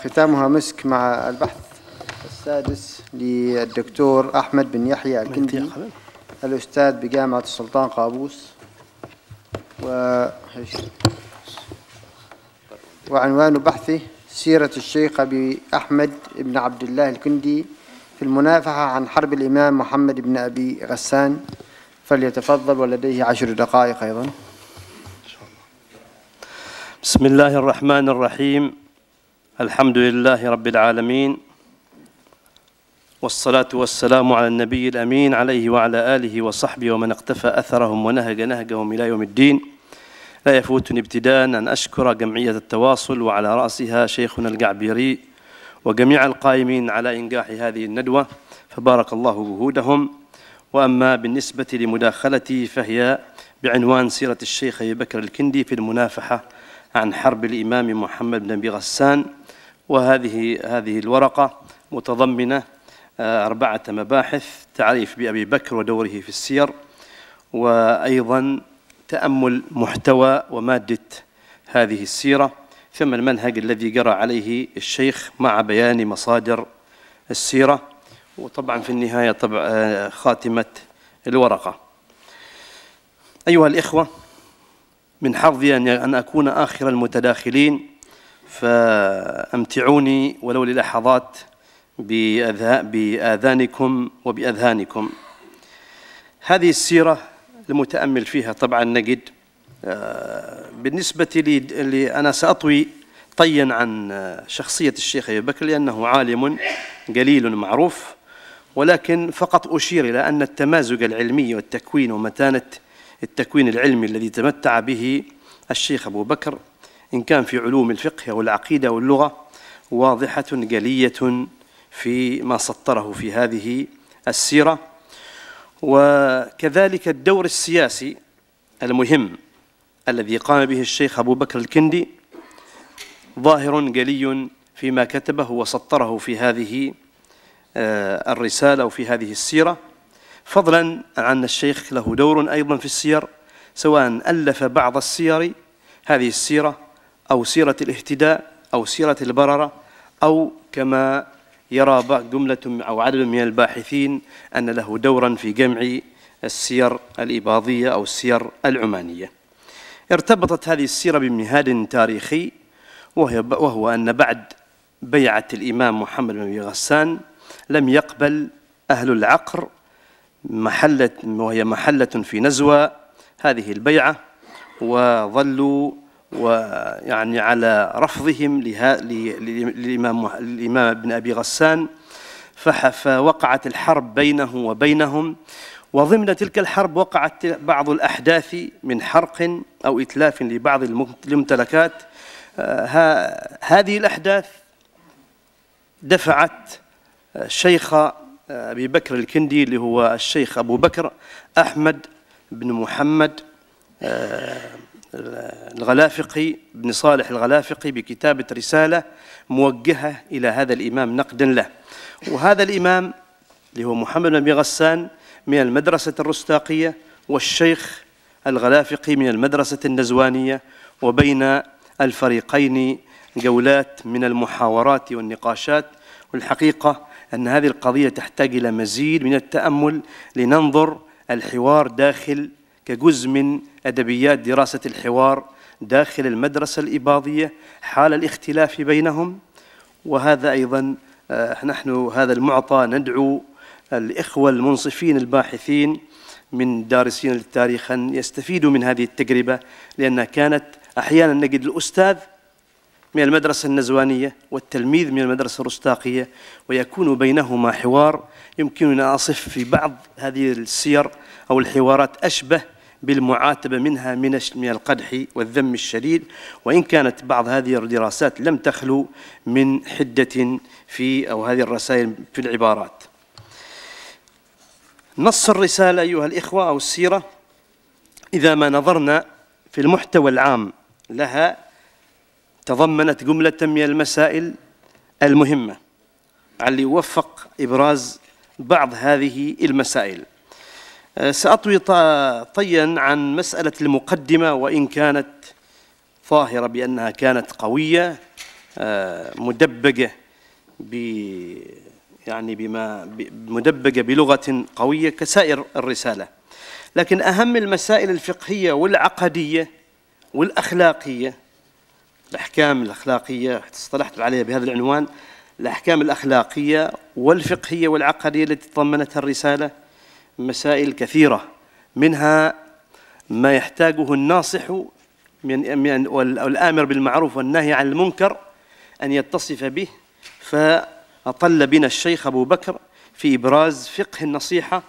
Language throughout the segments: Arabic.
ختامها مسك مع البحث السادس للدكتور أحمد بن يحيى الكندي الأستاذ بجامعة السلطان قابوس و... وعنوان بحثه سيرة الشيخ أبي أحمد بن عبد الله الكندي في المنافحة عن حرب الإمام محمد بن أبي غسان فليتفضل ولديه عشر دقائق أيضا بسم الله الرحمن الرحيم الحمد لله رب العالمين والصلاة والسلام على النبي الأمين عليه وعلى آله وصحبه ومن اقتفى أثرهم ونهج نهجهم إلى يوم الدين لا يفوتني ابتداء أن أشكر جمعية التواصل وعلى رأسها شيخنا القعبيري وجميع القائمين على إنجاح هذه الندوة فبارك الله جهودهم وأما بالنسبة لمداخلتي فهي بعنوان سيرة الشيخ أبي بكر الكندي في المنافحة عن حرب الإمام محمد بن أبي غسان وهذه هذه الورقة متضمنة آه، أربعة مباحث تعريف بأبي بكر ودوره في السير وأيضا تأمل محتوى ومادة هذه السيرة ثم المنهج الذي جرى عليه الشيخ مع بيان مصادر السيرة وطبعا في النهاية طبع آه، خاتمة الورقة أيها الإخوة من حظي أن أكون آخر المتداخلين فأمتعوني ولو للحظات بآذانكم وبأذهانكم هذه السيرة المتأمل فيها طبعا نجد آه، بالنسبة لي أنا سأطوي طيا عن شخصية الشيخ أبي بكر لأنه عالم قليل معروف ولكن فقط أشير إلى أن التمازج العلمي والتكوين ومتانة التكوين العلمي الذي تمتع به الشيخ أبو بكر إن كان في علوم الفقه أو العقيدة أو اللغة واضحة جلية في ما سطره في هذه السيرة وكذلك الدور السياسي المهم الذي قام به الشيخ أبو بكر الكندي ظاهر جلي فيما كتبه وسطره في هذه آه، الرسالة وفي هذه السيرة فضلا عن الشيخ له دور أيضا في السير سواء ألف بعض السير هذه السيرة أو سيرة الاهتداء أو سيرة البررة أو كما يرى بعض جملة أو عدد من الباحثين أن له دورا في جمع السير الإباضية أو السير العمانية ارتبطت هذه السيرة بمهاد تاريخي وهو أن بعد بيعة الإمام محمد بن غسان لم يقبل أهل العقر محلة وهي محلة في نزوى هذه البيعة وظلوا ويعني على رفضهم لها للإمام الإمام ابن أبي غسان فوقعت الحرب بينه وبينهم وضمن تلك الحرب وقعت بعض الأحداث من حرق أو إتلاف لبعض الممتلكات آه، هذه الأحداث دفعت الشيخ آه، آه، أبي بكر الكندي اللي هو الشيخ أبو بكر أحمد بن محمد الغلافقي بن صالح الغلافقي بكتابة رسالة موجهة إلى هذا الإمام نقدا له وهذا الإمام اللي هو محمد بن غسان من المدرسة الرستاقية والشيخ الغلافقي من المدرسة النزوانية وبين الفريقين جولات من المحاورات والنقاشات والحقيقة أن هذه القضية تحتاج إلى مزيد من التأمل لننظر الحوار داخل كجزء من أدبيات دراسة الحوار داخل المدرسة الإباضية حال الاختلاف بينهم وهذا أيضا آه، نحن هذا المعطى ندعو الإخوة المنصفين الباحثين من دارسين التاريخ أن يستفيدوا من هذه التجربة لأنها كانت أحيانا نجد الأستاذ من المدرسة النزوانية والتلميذ من المدرسة الرستاقية ويكون بينهما حوار يمكننا أصف في بعض هذه السير أو الحوارات أشبه بالمعاتبة منها من من القدح والذم الشديد وإن كانت بعض هذه الدراسات لم تخلو من حدة في أو هذه الرسائل في العبارات نص الرسالة أيها الإخوة أو السيرة إذا ما نظرنا في المحتوى العام لها تضمنت جملة من المسائل المهمة علي يوفق إبراز بعض هذه المسائل أه، سأطوي طيا عن مسألة المقدمة وإن كانت ظاهرة بأنها كانت قوية أه، مدبجة ب يعني بما مدبجة بلغة قوية كسائر الرسالة لكن أهم المسائل الفقهية والعقدية والأخلاقية الأحكام الأخلاقية اصطلحت عليها بهذا العنوان الأحكام الأخلاقية والفقهية والعقدية التي تضمنتها الرسالة مسائل كثيرة منها ما يحتاجه الناصح من والآمر بالمعروف والنهي عن المنكر أن يتصف به فأطل بنا الشيخ أبو بكر في إبراز فقه النصيحة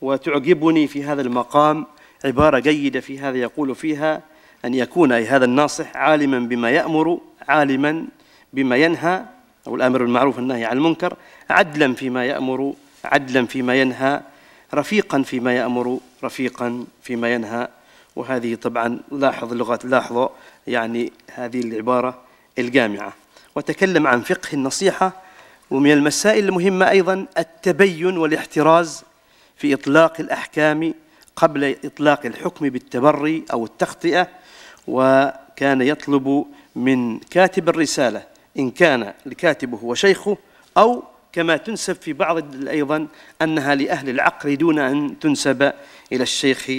وتعجبني في هذا المقام عبارة جيدة في هذا يقول فيها أن يكون أي هذا الناصح عالما بما يأمر عالما بما ينهى أو الآمر بالمعروف والنهي عن المنكر عدلا فيما يأمر عدلا فيما ينهى رفيقا فيما يأمر رفيقا فيما ينهى وهذه طبعا لاحظ اللغات لاحظوا يعني هذه العبارة الجامعة وتكلم عن فقه النصيحة ومن المسائل المهمة أيضا التبين والاحتراز في إطلاق الأحكام قبل إطلاق الحكم بالتبري أو التخطئة وكان يطلب من كاتب الرسالة إن كان الكاتب هو شيخه أو كما تنسب في بعض أيضا أنها لأهل العقل دون أن تنسب إلى الشيخ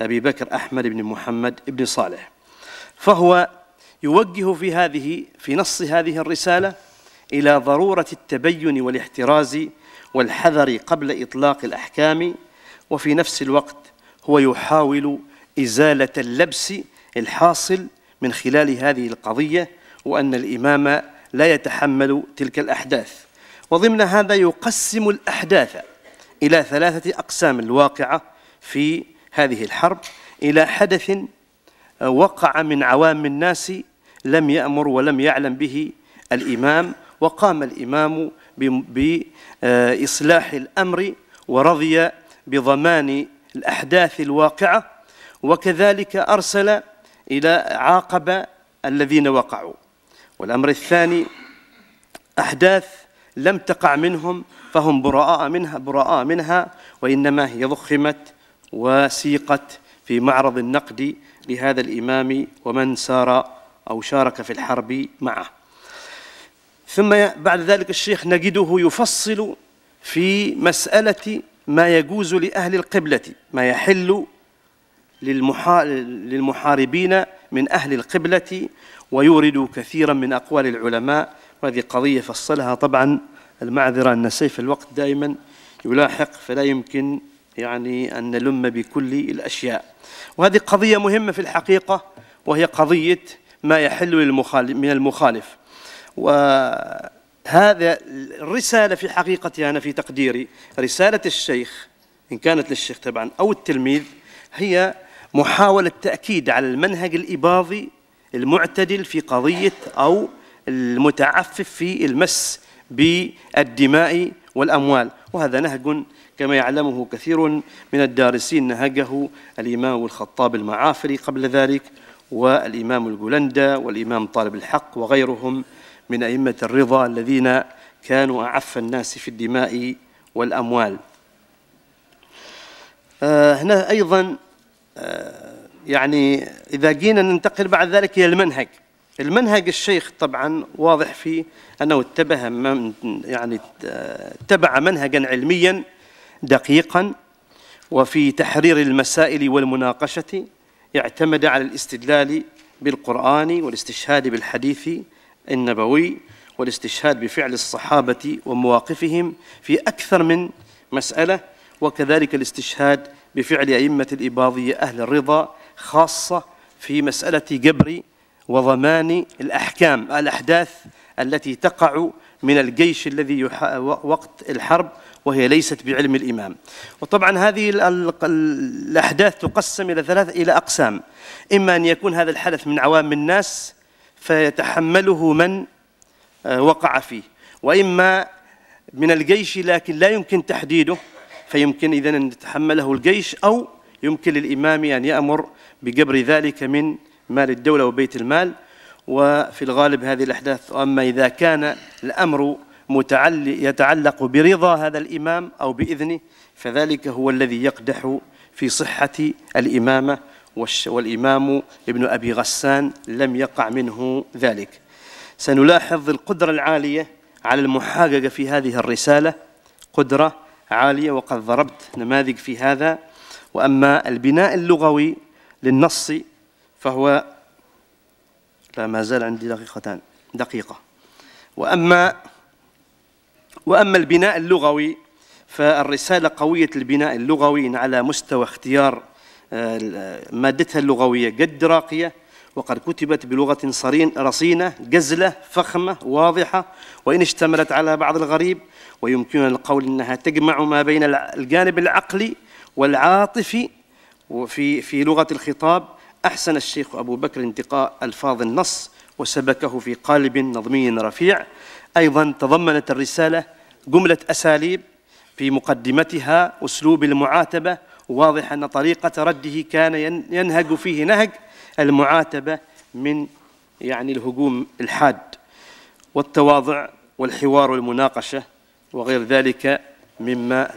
أبي بكر أحمد بن محمد بن صالح فهو يوجه في هذه في نص هذه الرسالة إلى ضرورة التبين والاحتراز والحذر قبل إطلاق الأحكام وفي نفس الوقت هو يحاول إزالة اللبس الحاصل من خلال هذه القضية وأن الإمام لا يتحمل تلك الأحداث وضمن هذا يقسم الأحداث إلى ثلاثة أقسام الواقعة في هذه الحرب إلى حدث آه، وقع من عوام الناس لم يأمر ولم يعلم به الإمام وقام الإمام بإصلاح آه، الأمر ورضي بضمان الأحداث الواقعة وكذلك أرسل إلى عاقب الذين وقعوا والأمر الثاني أحداث لم تقع منهم فهم براء منها براء منها وإنما هي ضخمت وسيقت في معرض النقد لهذا الإمام ومن سار أو شارك في الحرب معه ثم بعد ذلك الشيخ نجده يفصل في مسألة ما يجوز لأهل القبلة ما يحل للمحاربين من أهل القبلة ويورد كثيرا من أقوال العلماء وهذه قضية فصلها طبعا المعذرة أن سيف الوقت دائما يلاحق فلا يمكن يعني أن نلم بكل الأشياء وهذه قضية مهمة في الحقيقة وهي قضية ما يحل من المخالف وهذا الرسالة في حقيقتها أنا في تقديري رسالة الشيخ إن كانت للشيخ طبعا أو التلميذ هي محاولة تأكيد على المنهج الإباضي المعتدل في قضية أو المتعفف في المس بالدماء والأموال وهذا نهج كما يعلمه كثير من الدارسين نهجه الإمام الخطاب المعافري قبل ذلك والإمام الجولندا والإمام طالب الحق وغيرهم من أئمة الرضا الذين كانوا أعف الناس في الدماء والأموال آه، هنا أيضا آه، يعني إذا جينا ننتقل بعد ذلك إلى المنهج المنهج الشيخ طبعا واضح فيه أنه اتبه من يعني اتبع منهجا علميا دقيقا وفي تحرير المسائل والمناقشة اعتمد على الاستدلال بالقرآن والاستشهاد بالحديث النبوي والاستشهاد بفعل الصحابة ومواقفهم في أكثر من مسألة وكذلك الاستشهاد بفعل أئمة الإباضية أهل الرضا خاصة في مسألة جبر وضمان الأحكام الأحداث التي تقع من الجيش الذي وقت الحرب وهي ليست بعلم الإمام وطبعا هذه الأحداث تقسم إلى ثلاث إلى أقسام إما أن يكون هذا الحدث من عوام الناس فيتحمله من آه، وقع فيه وإما من الجيش لكن لا يمكن تحديده فيمكن إذن أن يتحمله الجيش أو يمكن للإمام أن يأمر بجبر ذلك من مال الدولة وبيت المال وفي الغالب هذه الأحداث أما إذا كان الأمر يتعلق برضا هذا الإمام أو بإذنه فذلك هو الذي يقدح في صحة الإمامة والإمام ابن أبي غسان لم يقع منه ذلك سنلاحظ القدرة العالية على المحاججة في هذه الرسالة قدرة عالية وقد ضربت نماذج في هذا وأما البناء اللغوي للنص فهو لا ما زال عندي دقيقتان دقيقة وأما وأما البناء اللغوي فالرسالة قوية البناء اللغوي على مستوى اختيار آه، مادتها اللغوية قد راقية وقد كتبت بلغة صرين رصينة جزلة فخمة واضحة وإن اشتملت على بعض الغريب ويمكننا القول أنها تجمع ما بين الجانب العقلي والعاطفي وفي في لغة الخطاب أحسن الشيخ أبو بكر انتقاء ألفاظ النص وسبكه في قالب نظمي رفيع أيضا تضمنت الرسالة جملة أساليب في مقدمتها أسلوب المعاتبة واضح أن طريقة رده كان ينهج فيه نهج المعاتبة من يعني الهجوم الحاد والتواضع والحوار والمناقشة وغير ذلك مما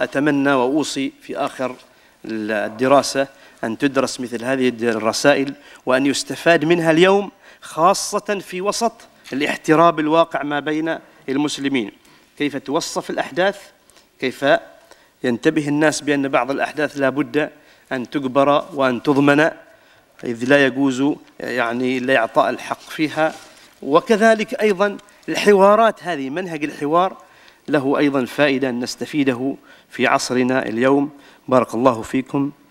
أتمنى وأوصي في آخر الدراسة أن تدرس مثل هذه الرسائل وأن يستفاد منها اليوم خاصة في وسط الاحتراب الواقع ما بين المسلمين كيف توصف الأحداث كيف ينتبه الناس بأن بعض الأحداث لا بد أن تجبر وأن تضمن إذ لا يجوز يعني إلا إعطاء الحق فيها وكذلك أيضا الحوارات هذه منهج الحوار له أيضا فائدة أن نستفيده في عصرنا اليوم بارك الله فيكم